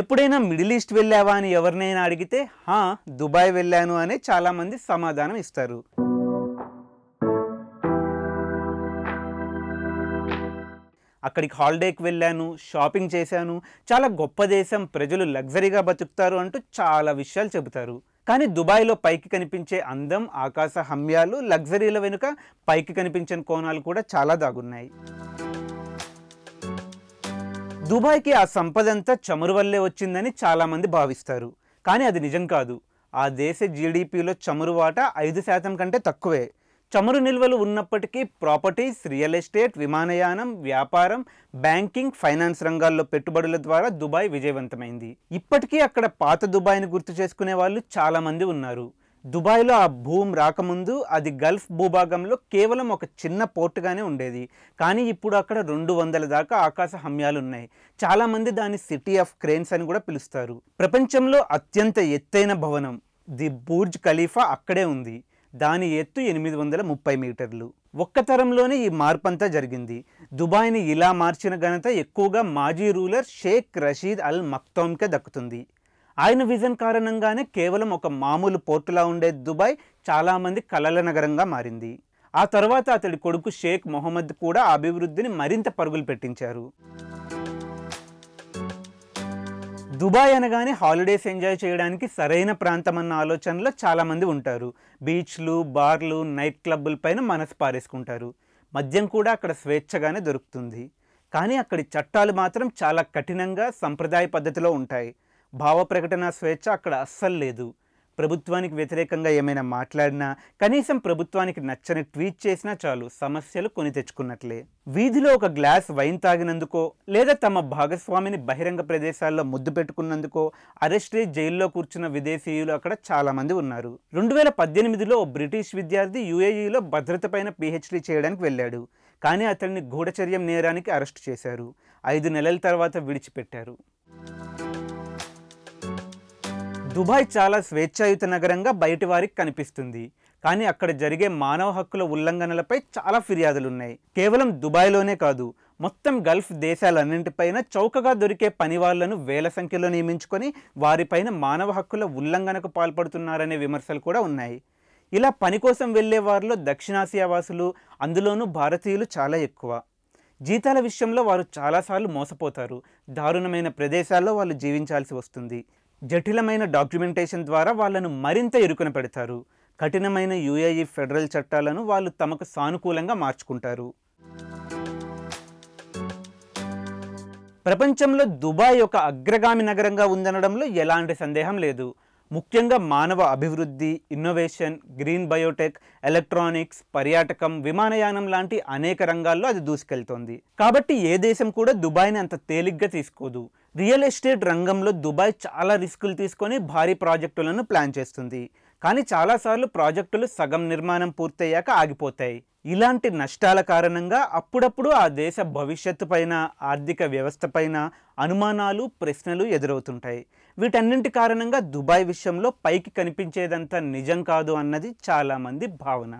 ఎప్పుడైనా middle east వెళ్ళావా అని ఎవరినైనా అడిగితే హా దుబాయ్ వెళ్ళాను అనే చాలామంది సమాధానం ఇస్తారు అక్కడికి హాలిడేకి వెళ్ళాను షాపింగ్ చేశాను చాలా గొప్ప దేశం ప్రజలు లగ్జరీగా బతుకుతారు అంటూ చాలా విషయాలు చెబుతారు కానీ దుబాయ్లో పైకి కనిపించే అందం ఆకాశ హమ్యాలు లగ్జరీల వెనుక పైకి కనిపించిన కోణాలు కూడా చాలా దాగున్నాయి దుబాయ్కి ఆ సంపదంతా చమురు వల్లే వచ్చిందని చాలామంది భావిస్తారు కానీ అది నిజం కాదు ఆ దేశ జీడిపిలో చమురు వాటా ఐదు శాతం కంటే తక్కువే చమురు నిల్వలు ఉన్నప్పటికీ ప్రాపర్టీస్ రియల్ ఎస్టేట్ విమానయానం వ్యాపారం బ్యాంకింగ్ ఫైనాన్స్ రంగాల్లో పెట్టుబడుల ద్వారా దుబాయ్ విజయవంతమైంది ఇప్పటికీ అక్కడ పాత దుబాయ్ని గుర్తు చేసుకునే వాళ్ళు చాలామంది ఉన్నారు దుబాయ్లో ఆ భూమి రాకముందు అది గల్ఫ్ భూభాగంలో కేవలం ఒక చిన్న పోర్టుగానే ఉండేది కానీ ఇప్పుడు అక్కడ రెండు వందల దాకా ఆకాశ హమ్యాలు ఉన్నాయి చాలామంది దాన్ని సిటీ ఆఫ్ క్రేన్స్ అని కూడా పిలుస్తారు ప్రపంచంలో అత్యంత ఎత్తైన భవనం ది బూర్జ్ ఖలీఫా అక్కడే ఉంది దాని ఎత్తు ఎనిమిది వందల ముప్పై మీటర్లు ఒక్క తరంలోనే ఈ మార్పంతా జరిగింది దుబాయ్ని ఇలా మార్చిన ఘనత ఎక్కువగా మాజీ రూలర్ షేక్ రషీద్ అల్ మక్తోమ్కే దక్కుతుంది ఆయన విజన్ కారణంగానే కేవలం ఒక మామూలు పోర్టులా ఉండే దుబాయ్ చాలామంది కలల నగరంగా మారింది ఆ తర్వాత అతడి కొడుకు షేక్ మొహమ్మద్ కూడా అభివృద్ధిని మరింత పరుగులు పెట్టించారు దుబాయ్ అనగానే హాలిడేస్ ఎంజాయ్ చేయడానికి సరైన ప్రాంతం అన్న ఆలోచనలో చాలామంది ఉంటారు బీచ్లు బార్లు నైట్ క్లబ్బుల పైన మనసు పారేసుకుంటారు మద్యం కూడా అక్కడ స్వేచ్ఛగానే దొరుకుతుంది కానీ అక్కడి చట్టాలు మాత్రం చాలా కఠినంగా సంప్రదాయ పద్ధతిలో ఉంటాయి భావ ప్రకటన స్వేచ్ఛ అక్కడ అస్సలు లేదు ప్రభుత్వానికి వ్యతిరేకంగా ఏమైనా మాట్లాడినా కనీసం ప్రభుత్వానికి నచ్చని ట్వీట్ చేసినా చాలు సమస్యలు కొని తెచ్చుకున్నట్లే వీధిలో ఒక గ్లాస్ వైన్ తాగినందుకో లేదా తమ భాగస్వామిని బహిరంగ ప్రదేశాల్లో ముద్దు పెట్టుకున్నందుకో అరెస్ట్ అయి జైల్లో కూర్చున్న విదేశీయులు అక్కడ చాలామంది ఉన్నారు రెండు వేల పద్దెనిమిదిలో బ్రిటిష్ విద్యార్థి యుఏఈలో భద్రతపైన పిహెచ్డీ చేయడానికి వెళ్ళాడు కానీ అతన్ని గూఢచర్యం నేరానికి అరెస్ట్ చేశారు ఐదు నెలల తర్వాత విడిచిపెట్టారు దుబాయ్ చాలా స్వేచ్ఛాయుత నగరంగా బయటి వారికి కనిపిస్తుంది కానీ అక్కడ జరిగే మానవ హక్కుల ఉల్లంఘనలపై చాలా ఫిర్యాదులున్నాయి కేవలం దుబాయ్లోనే కాదు మొత్తం గల్ఫ్ దేశాలన్నింటిపైన చౌకగా దొరికే పని వాళ్లను వేల సంఖ్యలో నియమించుకొని వారిపైన మానవ హక్కుల ఉల్లంఘనకు పాల్పడుతున్నారనే విమర్శలు కూడా ఉన్నాయి ఇలా పని కోసం వెళ్లే వారిలో దక్షిణాసియా వాసులు అందులోనూ భారతీయులు చాలా ఎక్కువ జీతాల విషయంలో వారు చాలాసార్లు మోసపోతారు దారుణమైన ప్రదేశాల్లో వాళ్ళు జీవించాల్సి వస్తుంది జటిలమైన డాక్యుమెంటేషన్ ద్వారా వాళ్ళను మరింత ఇరుకున పెడతారు కఠినమైన యుఏఈ ఫెడరల్ చట్టాలను వాళ్ళు తమకు సానుకూలంగా మార్చుకుంటారు ప్రపంచంలో దుబాయ్ ఒక అగ్రగామి నగరంగా ఉందనడంలో ఎలాంటి సందేహం లేదు ముఖ్యంగా మానవ అభివృద్ధి ఇన్నోవేషన్ గ్రీన్ బయోటెక్ ఎలక్ట్రానిక్స్ పర్యాటకం విమానయానం లాంటి అనేక రంగాల్లో అది దూసుకెళ్తోంది కాబట్టి ఏ దేశం కూడా దుబాయ్ని అంత తేలిగ్గా తీసుకోదు రియల్ ఎస్టేట్ రంగంలో దుబాయ్ చాలా రిస్కులు తీసుకొని భారీ ప్రాజెక్టులను ప్లాన్ చేస్తుంది కానీ చాలాసార్లు ప్రాజెక్టులు సగం నిర్మాణం పూర్తయ్యాక ఆగిపోతాయి ఇలాంటి నష్టాల కారణంగా అప్పుడప్పుడు ఆ దేశ భవిష్యత్తు పైన ఆర్థిక వ్యవస్థ పైన అనుమానాలు ప్రశ్నలు ఎదురవుతుంటాయి వీటన్నింటి కారణంగా దుబాయ్ విషయంలో పైకి కనిపించేదంతా నిజం కాదు అన్నది చాలామంది భావన